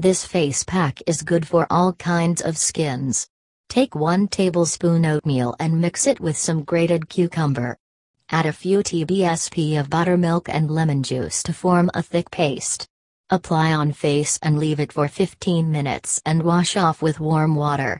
This face pack is good for all kinds of skins. Take 1 tablespoon oatmeal and mix it with some grated cucumber. Add a few TBSP of buttermilk and lemon juice to form a thick paste. Apply on face and leave it for 15 minutes and wash off with warm water.